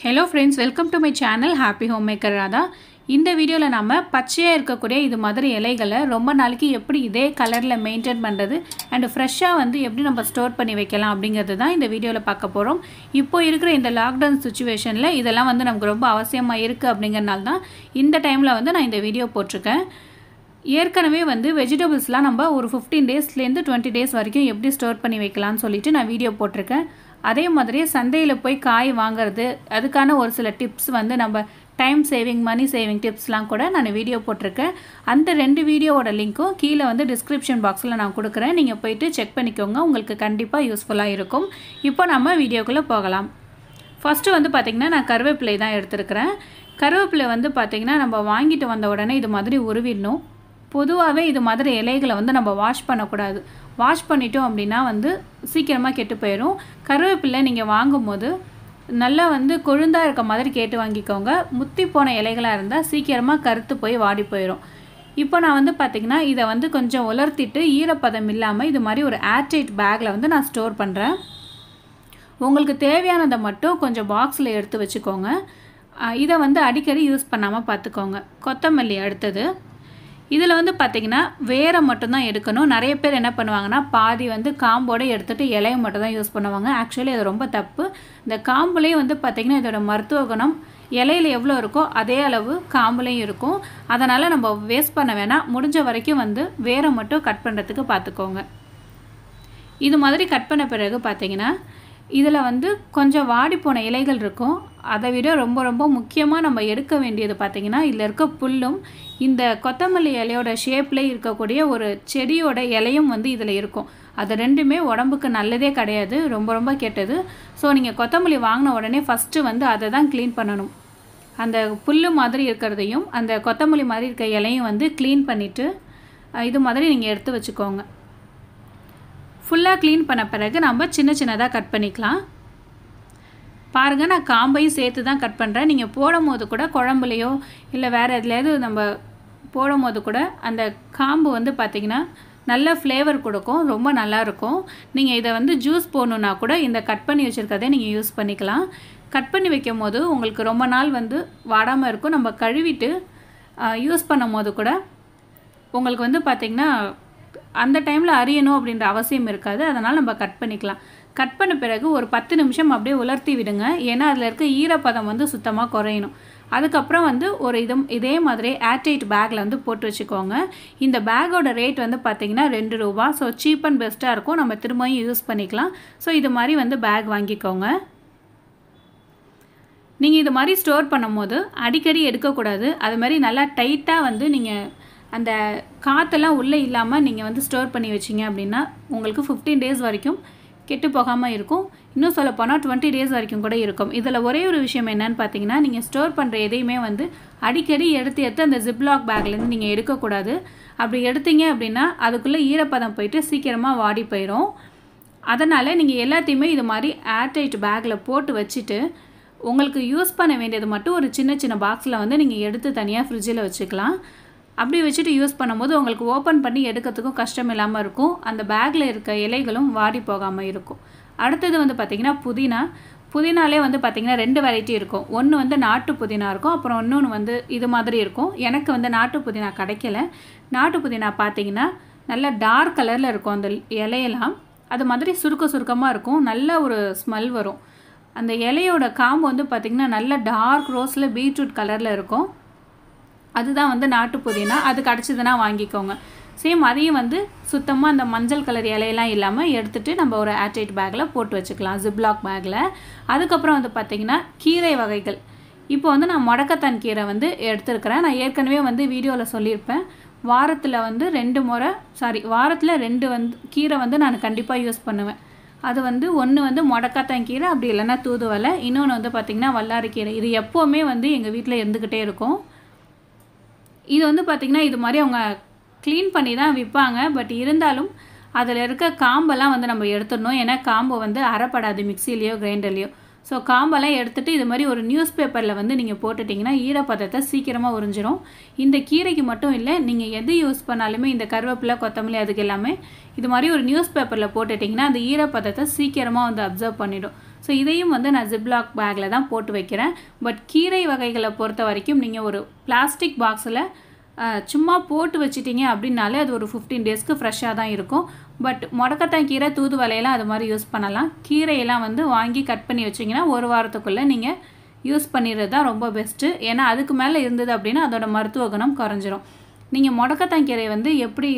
hello friends welcome to my channel happy home maker Radha இந்த வீடியோவில் நம்ம பச்சையாக இருக்கக்கூடிய இது மாதிரி இலைகளை ரொம்ப நாளைக்கு எப்படி இதே கலரில் மெயின்டைன் பண்ணுறது அண்டு ஃப்ரெஷ்ஷாக வந்து எப்படி நம்ம ஸ்டோர் பண்ணி வைக்கலாம் அப்படிங்கிறது தான் இந்த வீடியோவில் பார்க்க போகிறோம் இப்போ இருக்கிற இந்த லாக்டவுன் சுச்சுவேஷனில் இதெல்லாம் வந்து நமக்கு ரொம்ப அவசியமாக இருக்குது அப்படிங்கிறனால தான் இந்த டைமில் வந்து நான் இந்த வீடியோ போட்டிருக்கேன் ஏற்கனவே வந்து வெஜிடபிள்ஸ்லாம் நம்ம ஒரு ஃபிஃப்டீன் டேஸ்லேருந்து டுவெண்ட்டி டேஸ் வரைக்கும் எப்படி ஸ்டோர் பண்ணி வைக்கலாம்னு சொல்லிட்டு நான் வீடியோ போட்டிருக்கேன் அதே மாதிரி சந்தையில் போய் காய் வாங்குறது அதுக்கான ஒரு சில டிப்ஸ் வந்து நம்ம டைம் சேவிங் மணி சேவிங் டிப்ஸ்லாம் கூட நான் வீடியோ போட்டிருக்கேன் அந்த ரெண்டு வீடியோவோட லிங்க்கும் கீழே வந்து டிஸ்கிரிப்ஷன் பாக்ஸில் நான் கொடுக்குறேன் நீங்கள் போயிட்டு செக் பண்ணிக்கோங்க உங்களுக்கு கண்டிப்பாக யூஸ்ஃபுல்லாக இருக்கும் இப்போ நம்ம வீடியோக்குள்ளே போகலாம் ஃபஸ்ட்டு வந்து பார்த்திங்கன்னா நான் கருவேப்பிலை தான் எடுத்துருக்கிறேன் கருவேப்பிலை வந்து பார்த்திங்கன்னா நம்ம வாங்கிட்டு வந்த உடனே இது மாதிரி உருவிடணும் பொதுவாகவே இது மாதிரி இலைகளை வந்து நம்ம வாஷ் பண்ணக்கூடாது வாஷ் பண்ணிட்டோம் அப்படின்னா வந்து சீக்கிரமாக கெட்டு போயிடும் கருவேப்பிலை நீங்கள் வாங்கும்போது நல்லா வந்து கொழுந்தாக இருக்க மாதிரி கேட்டு வாங்கிக்கோங்க முத்தி போன இலைகளாக இருந்தால் சீக்கிரமாக கருத்து போய் வாடி போயிடும் இப்போ நான் வந்து பார்த்திங்கன்னா இதை வந்து கொஞ்சம் உலர்த்திட்டு ஈரப்பதம் இல்லாமல் இது மாதிரி ஒரு ஏர்டைட் பேக்கில் வந்து நான் ஸ்டோர் பண்ணுறேன் உங்களுக்கு தேவையானதை மட்டும் கொஞ்சம் பாக்ஸில் எடுத்து வச்சுக்கோங்க இதை வந்து அடிக்கடி யூஸ் பண்ணாமல் பார்த்துக்கோங்க கொத்தமல்லி அடுத்தது இதில் வந்து பார்த்திங்கன்னா வேரை மட்டும்தான் எடுக்கணும் நிறைய பேர் என்ன பண்ணுவாங்கன்னா பாதி வந்து காம்போடு எடுத்துகிட்டு இலையை மட்டும் தான் யூஸ் பண்ணுவாங்க ஆக்சுவலி அது ரொம்ப தப்பு இந்த காம்புலேயும் வந்து பார்த்திங்கன்னா இதோட மருத்துவ குணம் இலையில் எவ்வளோ இருக்கோ அதே அளவு காம்புலையும் இருக்கும் அதனால் நம்ம வேஸ்ட் பண்ண வேணாம் முடிஞ்ச வரைக்கும் வந்து வேரை மட்டும் கட் பண்ணுறதுக்கு பார்த்துக்கோங்க இது மாதிரி கட் பண்ண பிறகு பார்த்திங்கன்னா இதில் வந்து கொஞ்சம் வாடி போன இலைகள் இருக்கும் அதை விட ரொம்ப ரொம்ப முக்கியமாக நம்ம எடுக்க வேண்டியது பார்த்திங்கன்னா இதில் இருக்க புல்லும் இந்த கொத்தமல்லி இலையோட ஷேப்பில் இருக்கக்கூடிய ஒரு செடியோட இலையும் வந்து இதில் இருக்கும் அது ரெண்டுமே உடம்புக்கு நல்லதே கிடையாது ரொம்ப ரொம்ப கெட்டது ஸோ நீங்கள் கொத்தமல்லி வாங்கின உடனே ஃபஸ்ட்டு வந்து அதை தான் க்ளீன் பண்ணணும் அந்த புல் மாதிரி இருக்கிறதையும் அந்த கொத்தமல்லி மாதிரி இருக்க இலையும் வந்து க்ளீன் பண்ணிவிட்டு இது மாதிரி நீங்கள் எடுத்து வச்சுக்கோங்க ஃபுல்லாக க்ளீன் பண்ண பிறகு நம்ம சின்ன சின்னதாக கட் பண்ணிக்கலாம் பாருங்கள் நான் காம்பையும் சேர்த்து தான் கட் பண்ணுறேன் நீங்கள் போடும் போது கூட குழம்புலையோ இல்லை வேறு எதுலையாவது நம்ம போடும் போது கூட அந்த காம்பு வந்து பார்த்திங்கன்னா நல்ல ஃப்ளேவர் கொடுக்கும் ரொம்ப நல்லாயிருக்கும் நீங்கள் இதை வந்து ஜூஸ் போடணுன்னா கூட இந்த கட் பண்ணி வச்சுருக்கதே நீங்கள் யூஸ் பண்ணிக்கலாம் கட் பண்ணி வைக்கும் போது உங்களுக்கு ரொம்ப நாள் வந்து வாடாமல் இருக்கும் நம்ம கழுவிட்டு யூஸ் பண்ணும் போது கூட உங்களுக்கு வந்து பார்த்திங்கன்னா அந்த டைமில் அரியணும் அப்படின்ற அவசியம் இருக்காது அதனால் நம்ம கட் பண்ணிக்கலாம் கட் பண்ண பிறகு ஒரு பத்து நிமிஷம் அப்படியே உலர்த்தி விடுங்க ஏன்னா அதில் இருக்க ஈரப்பதம் வந்து சுத்தமாக குறையணும் அதுக்கப்புறம் வந்து ஒரு இதம் இதே மாதிரி ஏர்டைட் பேக்கில் வந்து போட்டு வச்சுக்கோங்க இந்த பேக்கோட ரேட் வந்து பார்த்திங்கன்னா ரெண்டு ரூபா ஸோ சீப் அண்ட் பெஸ்ட்டாக இருக்கும் நம்ம திரும்பவும் யூஸ் பண்ணிக்கலாம் ஸோ இது மாதிரி வந்து பேக் வாங்கிக்கோங்க நீங்கள் இது மாதிரி ஸ்டோர் பண்ணும்போது அடிக்கடி எடுக்கக்கூடாது அது மாதிரி நல்லா டைட்டாக வந்து நீங்கள் அந்த காற்றெல்லாம் உள்ளே இல்லாமல் நீங்கள் வந்து ஸ்டோர் பண்ணி வச்சிங்க அப்படின்னா உங்களுக்கு ஃபிஃப்டீன் டேஸ் வரைக்கும் கெட்டு போகாமல் இருக்கும் இன்னும் சொல்ல போனால் டுவெண்ட்டி டேஸ் வரைக்கும் கூட இருக்கும் இதில் ஒரே ஒரு விஷயம் என்னன்னு பார்த்தீங்கன்னா நீங்கள் ஸ்டோர் பண்ணுற எதையுமே வந்து அடிக்கடி எடுத்து எடுத்து அந்த ஜிப்லாக் பேக்லேருந்து நீங்கள் எடுக்கக்கூடாது அப்படி எடுத்தீங்க அப்படின்னா அதுக்குள்ளே ஈரப்பதம் போயிட்டு சீக்கிரமாக வாடி போயிடும் அதனால் நீங்கள் எல்லாத்தையுமே இது மாதிரி ஏர்டைட் பேக்கில் போட்டு வச்சுட்டு உங்களுக்கு யூஸ் பண்ண வேண்டியது மட்டும் ஒரு சின்ன சின்ன பாக்ஸில் வந்து நீங்கள் எடுத்து தனியாக ஃப்ரிட்ஜில் வச்சுக்கலாம் அப்படி வச்சுட்டு யூஸ் பண்ணும்போது உங்களுக்கு ஓப்பன் பண்ணி எடுக்கிறதுக்கும் கஷ்டம் இல்லாமல் இருக்கும் அந்த பேக்கில் இருக்க இலைகளும் வாடி போகாமல் இருக்கும் அடுத்தது வந்து பார்த்திங்கன்னா புதினா புதினாலே வந்து பார்த்திங்கன்னா ரெண்டு வெரைட்டி இருக்கும் ஒன்று வந்து நாட்டு புதினா இருக்கும் அப்புறம் இன்னொன்று வந்து இது மாதிரி இருக்கும் எனக்கு வந்து நாட்டு புதினா கிடைக்கல நாட்டு புதினா பார்த்திங்கன்னா நல்லா டார்க் கலரில் இருக்கும் அந்த இலையெல்லாம் அது மாதிரி சுருக்க சுருக்கமாக இருக்கும் நல்ல ஒரு ஸ்மெல் வரும் அந்த இலையோட காம்பு வந்து பார்த்திங்கன்னா நல்ல டார்க் ரோஸில் பீட்ரூட் கலரில் இருக்கும் அதுதான் வந்து நாட்டு புதினா அது கிடச்சிதுன்னா வாங்கிக்கோங்க சேம் அதையும் வந்து சுத்தமாக அந்த மஞ்சள் கலர் இலையெல்லாம் இல்லாமல் எடுத்துகிட்டு நம்ம ஒரு ஏர்டைட் பேக்கில் போட்டு வச்சுக்கலாம் ஜிப்லாக் பேக்கில் அதுக்கப்புறம் வந்து பார்த்திங்கன்னா கீரை வகைகள் இப்போ வந்து நான் முடக்கத்தான் கீரை வந்து எடுத்துருக்கிறேன் நான் ஏற்கனவே வந்து வீடியோவில் சொல்லியிருப்பேன் வாரத்தில் வந்து ரெண்டு முறை சாரி வாரத்தில் ரெண்டு வந்து கீரை வந்து நான் கண்டிப்பாக யூஸ் பண்ணுவேன் அது வந்து ஒன்று வந்து முடக்காத்தான் கீரை அப்படி இல்லைன்னா தூதுவலை இன்னொன்று வந்து பார்த்திங்கன்னா வல்லாரி கீரை இது எப்போவுமே வந்து எங்கள் வீட்டில் இருந்துக்கிட்டே இருக்கும் இது வந்து பார்த்திங்கன்னா இது மாதிரி அவங்க க்ளீன் பண்ணி தான் விற்பாங்க பட் இருந்தாலும் அதில் இருக்க காம்பெல்லாம் வந்து நம்ம எடுத்துடணும் ஏன்னா காம்பை வந்து அறப்படாது மிக்சிலேயோ கிரைண்டர்லேயோ ஸோ காம்பெல்லாம் எடுத்துகிட்டு இது மாதிரி ஒரு நியூஸ் பேப்பரில் வந்து நீங்கள் போட்டுட்டிங்கன்னா ஈரப்பதத்தை சீக்கிரமாக உறிஞ்சிரும் இந்த கீரைக்கு மட்டும் இல்லை நீங்கள் எது யூஸ் பண்ணாலுமே இந்த கருவேப்பிலை கொத்தமல்லி அதுக்கு எல்லாமே இது மாதிரி ஒரு நியூஸ் பேப்பரில் போட்டுட்டிங்கன்னா அந்த ஈரப்பதத்தை சீக்கிரமாக வந்து அப்சர்வ் பண்ணிவிடும் ஸோ இதையும் வந்து நான் ஜிப்லாக் பேக்கில் தான் போட்டு வைக்கிறேன் பட் கீரை வகைகளை பொறுத்த வரைக்கும் நீங்கள் ஒரு பிளாஸ்டிக் பாக்ஸில் சும்மா போட்டு வச்சிட்டிங்க அப்படின்னாலே அது ஒரு ஃபிஃப்டீன் டேஸ்க்கு ஃப்ரெஷ்ஷாக தான் இருக்கும் பட் முடக்கத்தான் கீரை தூதுவலையெல்லாம் அது மாதிரி யூஸ் பண்ணலாம் கீரையெல்லாம் வந்து வாங்கி கட் பண்ணி வச்சிங்கன்னா ஒரு வாரத்துக்குள்ளே நீங்கள் யூஸ் பண்ணிடுறது தான் ரொம்ப பெஸ்ட்டு ஏன்னா அதுக்கு மேலே இருந்தது அப்படின்னா அதோடய மருத்துவ குணம் குறைஞ்சிரும் நீங்கள் முடக்கத்தாங்கீரை வந்து எப்படி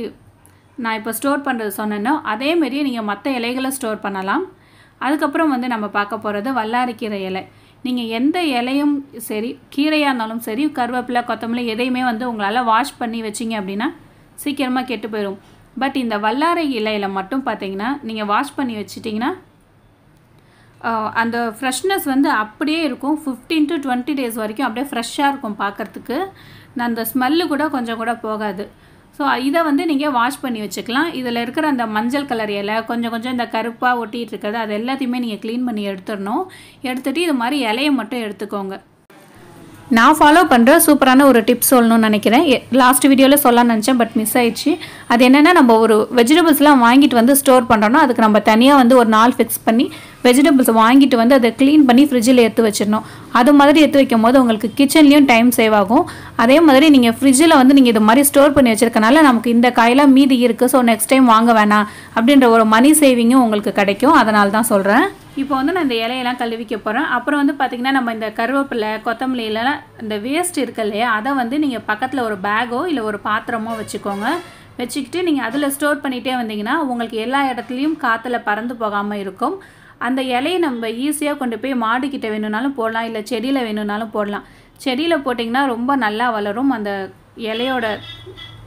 நான் இப்போ ஸ்டோர் பண்ணுறது சொன்னேன்னோ அதேமாரியே நீங்கள் மற்ற இலைகளை ஸ்டோர் பண்ணலாம் அதுக்கப்புறம் வந்து நம்ம பார்க்க போகிறது வல்லாரிக்கீரை இலை நீங்கள் எந்த இலையும் சரி கீரையாக இருந்தாலும் சரி கருவேப்பிலை கொத்தமல்லி எதையுமே வந்து உங்களால் வாஷ் பண்ணி வச்சிங்க அப்படின்னா சீக்கிரமாக கெட்டு போயிடும் பட் இந்த வல்லாரை இலையில் மட்டும் பார்த்தீங்கன்னா நீங்கள் வாஷ் பண்ணி வச்சிட்டிங்கன்னா அந்த ஃப்ரெஷ்னஸ் வந்து அப்படியே இருக்கும் ஃபிஃப்டீன் டு டுவெண்ட்டி டேஸ் வரைக்கும் அப்படியே ஃப்ரெஷ்ஷாக இருக்கும் பார்க்குறதுக்கு அந்த ஸ்மெல்லு கூட கொஞ்சம் கூட போகாது ஸோ இதை வந்து நீங்கள் வாஷ் பண்ணி வச்சுக்கலாம் இதில் இருக்கிற அந்த மஞ்சள் கலர் இலை கொஞ்சம் கொஞ்சம் இந்த கருப்பாக ஒட்டிகிட்டு இருக்கிறது அது எல்லாத்தையுமே நீங்கள் க்ளீன் பண்ணி எடுத்துடணும் எடுத்துகிட்டு இது மாதிரி இலையை மட்டும் எடுத்துக்கோங்க நான் ஃபாலோ பண்ணுற சூப்பரான ஒரு டிப்ஸ் சொல்லணும்னு நினைக்கிறேன் லாஸ்ட் வீடியோவில் சொல்லலாம்னு நினச்சேன் பட் மிஸ் ஆயிடுச்சு அது என்னென்னா நம்ம ஒரு வெஜிடபிள்ஸ்லாம் வாங்கிட்டு வந்து ஸ்டோர் பண்ணுறோன்னா அதுக்கு நம்ம தனியாக வந்து ஒரு நாள் ஃபிக்ஸ் பண்ணி வெஜிடபிள்ஸ் வாங்கிட்டு வந்து அதை க்ளீன் பண்ணி ஃப்ரிட்ஜில் எடுத்து வச்சிடணும் அது மாதிரி எடுத்து வைக்கும் போது உங்களுக்கு கிச்சன்லேயும் டைம் சேவ் ஆகும் அதே மாதிரி நீங்கள் ஃப்ரிட்ஜில் வந்து நீங்கள் இது மாதிரி ஸ்டோர் பண்ணி வச்சுருக்கனால நமக்கு இந்த காயெல்லாம் மீதி இருக்குது ஸோ நெக்ஸ்ட் டைம் வாங்க வேணாம் அப்படின்ற ஒரு மணி சேவிங்கும் உங்களுக்கு கிடைக்கும் அதனால தான் சொல்கிறேன் இப்போ வந்து நான் இந்த இலையெல்லாம் கழுவிக்க போகிறேன் அப்புறம் வந்து பார்த்திங்கன்னா நம்ம இந்த கருவேப்பிலை கொத்தமல்லியிலலாம் இந்த வேஸ்ட் இருக்கு இல்லையா அதை வந்து நீங்கள் பக்கத்தில் ஒரு பேக்கோ இல்லை ஒரு பாத்திரமோ வச்சுக்கோங்க வச்சுக்கிட்டு நீங்கள் அதில் ஸ்டோர் பண்ணிகிட்டே வந்தீங்கன்னா உங்களுக்கு எல்லா இடத்துலையும் காற்றுல பறந்து போகாமல் இருக்கும் அந்த இலையை நம்ம ஈஸியாக கொண்டு போய் மாடுக்கிட்ட வேணும்னாலும் போடலாம் இல்லை செடியில் வேணும்னாலும் போடலாம் செடியில் போட்டிங்கன்னா ரொம்ப நல்லா வளரும் அந்த இலையோட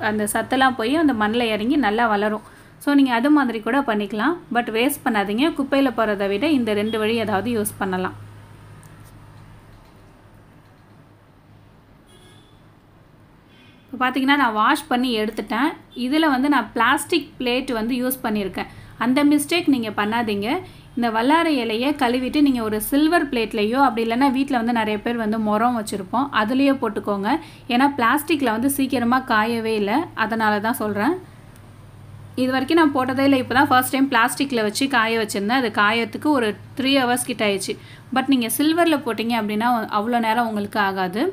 அந்த சத்தெல்லாம் போய் அந்த மண்ணில் இறங்கி நல்லா வளரும் ஸோ நீங்கள் அது மாதிரி கூட பண்ணிக்கலாம் பட் வேஸ்ட் பண்ணாதீங்க குப்பையில் போகிறத விட இந்த ரெண்டு வழி ஏதாவது யூஸ் பண்ணலாம் இப்போ பார்த்தீங்கன்னா நான் வாஷ் பண்ணி எடுத்துட்டேன் இதில் வந்து நான் பிளாஸ்டிக் பிளேட் வந்து யூஸ் பண்ணியிருக்கேன் அந்த மிஸ்டேக் நீங்கள் பண்ணாதீங்க இந்த வல்லாரை இலையை கழுவிட்டு நீங்கள் ஒரு சில்வர் பிளேட்லேயோ அப்படி இல்லைனா வீட்டில் வந்து நிறைய பேர் வந்து முரம் வச்சுருப்போம் அதுலேயோ போட்டுக்கோங்க ஏன்னா பிளாஸ்டிக்கில் வந்து சீக்கிரமாக காயவே இல்லை அதனால தான் சொல்கிறேன் இது வரைக்கும் நான் போட்டதே இல்லை இப்போ தான் ஃபர்ஸ்ட் டைம் பிளாஸ்டிக்கில் வச்சு காய வச்சுருந்தேன் அது காயத்துக்கு ஒரு த்ரீ ஹவர்ஸ் கிட்ட ஆயிடுச்சு பட் நீங்கள் சில்வரில் போட்டிங்க அப்படின்னா அவ்வளோ நேரம் உங்களுக்கு ஆகாது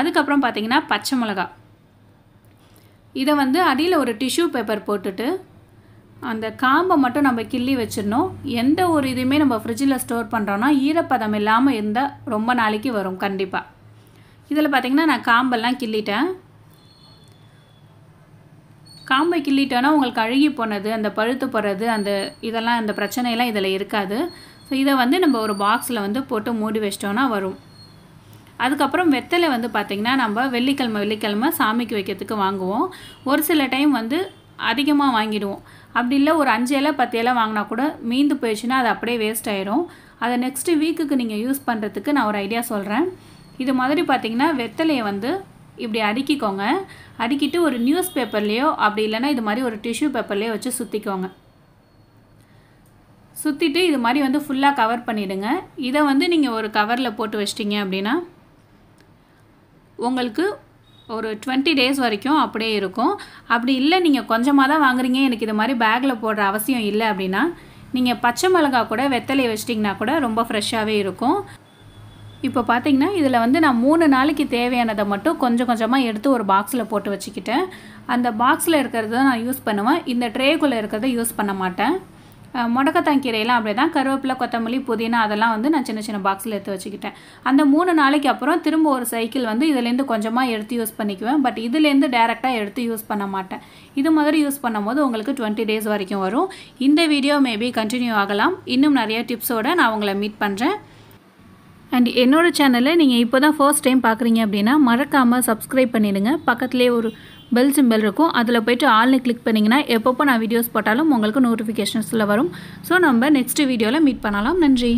அதுக்கப்புறம் பார்த்தீங்கன்னா பச்சை மிளகா இதை வந்து அடியில் ஒரு டிஷ்யூ பேப்பர் போட்டுட்டு அந்த காம்பை மட்டும் நம்ம கிள்ளி வச்சிடணும் எந்த ஒரு இதுவுமே நம்ம ஃப்ரிட்ஜில் ஸ்டோர் பண்ணுறோன்னா ஈரப்பதம் இல்லாமல் இருந்தால் ரொம்ப நாளைக்கு வரும் கண்டிப்பாக இதில் பார்த்திங்கன்னா நான் காம்பெல்லாம் கிள்ளிட்டேன் காம்பை கிள்ளிட்டோன்னா உங்களுக்கு அழுகி போனது அந்த பழுத்து போகிறது அந்த இதெல்லாம் அந்த பிரச்சனையெல்லாம் இதில் இருக்காது ஸோ இதை வந்து நம்ம ஒரு பாக்ஸில் வந்து போட்டு மூடி வச்சிட்டோன்னா வரும் அதுக்கப்புறம் வெத்தலை வந்து பார்த்திங்கன்னா நம்ம வெள்ளிக்கிழமை வெள்ளிக்கிழமை சாமிக்கு வைக்கிறதுக்கு வாங்குவோம் ஒரு சில டைம் வந்து அதிகமாக வாங்கிடுவோம் அப்படி இல்லை ஒரு அஞ்சு இலை பத்து இலை வாங்கினா கூட மீந்து போயிடுச்சுன்னா அது அப்படியே வேஸ்ட் ஆயிரும் அதை நெக்ஸ்ட்டு வீக்குக்கு நீங்கள் யூஸ் பண்ணுறதுக்கு நான் ஒரு ஐடியா சொல்கிறேன் இது மாதிரி பார்த்தீங்கன்னா வெத்தலையை வந்து இப்படி அடுக்கிக்கோங்க அடுக்கிட்டு ஒரு நியூஸ் பேப்பர்லேயோ அப்படி இல்லைன்னா இது மாதிரி ஒரு டிஷ்யூ பேப்பர்லேயோ வச்சு சுற்றிக்கோங்க சுற்றிட்டு இது மாதிரி வந்து ஃபுல்லாக கவர் பண்ணிவிடுங்க இதை வந்து நீங்கள் ஒரு கவரில் போட்டு வச்சிட்டிங்க அப்படின்னா உங்களுக்கு ஒரு டுவெண்ட்டி டேஸ் வரைக்கும் அப்படியே இருக்கும் அப்படி இல்லை நீங்கள் கொஞ்சமாக தான் வாங்குறீங்க எனக்கு இது மாதிரி பேக்கில் போடுற அவசியம் இல்லை அப்படின்னா நீங்கள் பச்சை மிளகா கூட வெத்தலையை வச்சிட்டிங்கன்னா கூட ரொம்ப ஃப்ரெஷ்ஷாகவே இருக்கும் இப்போ பார்த்தீங்கன்னா இதில் வந்து நான் மூணு நாளைக்கு தேவையானதை மட்டும் கொஞ்சம் கொஞ்சமாக எடுத்து ஒரு பாக்ஸில் போட்டு வச்சுக்கிட்டேன் அந்த பாக்ஸில் இருக்கிறத நான் யூஸ் பண்ணுவேன் இந்த ட்ரேக்குள்ளே இருக்கிறத யூஸ் பண்ண மாட்டேன் முடக்கத்தான் கீரையெல்லாம் அப்படி தான் கருவேப்பிலை கொத்தமல்லி புதினா அதெல்லாம் வந்து நான் சின்ன சின்ன பாக்ஸில் எடுத்து வச்சுக்கிட்டேன் அந்த மூணு நாளைக்கு அப்புறம் திரும்ப ஒரு சைக்கிள் வந்து இதுலேருந்து கொஞ்சமாக எடுத்து யூஸ் பண்ணிக்குவேன் பட் இதுலேருந்து டேரெக்டாக எடுத்து யூஸ் பண்ண மாட்டேன் இது மாதிரி யூஸ் பண்ணும்போது உங்களுக்கு டுவெண்ட்டி டேஸ் வரைக்கும் வரும் இந்த வீடியோ மேபி கண்டினியூ ஆகலாம் இன்னும் நிறைய டிப்ஸோடு நான் உங்களை மீட் பண்ணுறேன் அண்ட் என்னோடய சேனலை நீங்கள் இப்போ தான் ஃபர்ஸ்ட் டைம் பார்க்குறீங்க அப்படின்னா மறக்காமல் சப்ஸ்கிரைப் பண்ணிவிடுங்க பக்கத்துலேயே ஒரு பெல் சிம்பல் இருக்கும் அதில் போய்ட்டு ஆல்னு கிளிக் பண்ணிங்கன்னா எப்பப்போ நான் வீடியோஸ் போட்டாலும் உங்களுக்கு நோட்டிஃபிகேஷன்ஸில் வரும் ஸோ நம்ம நெக்ஸ்ட் வீடியோவில் மீட் பண்ணலாம் நன்றி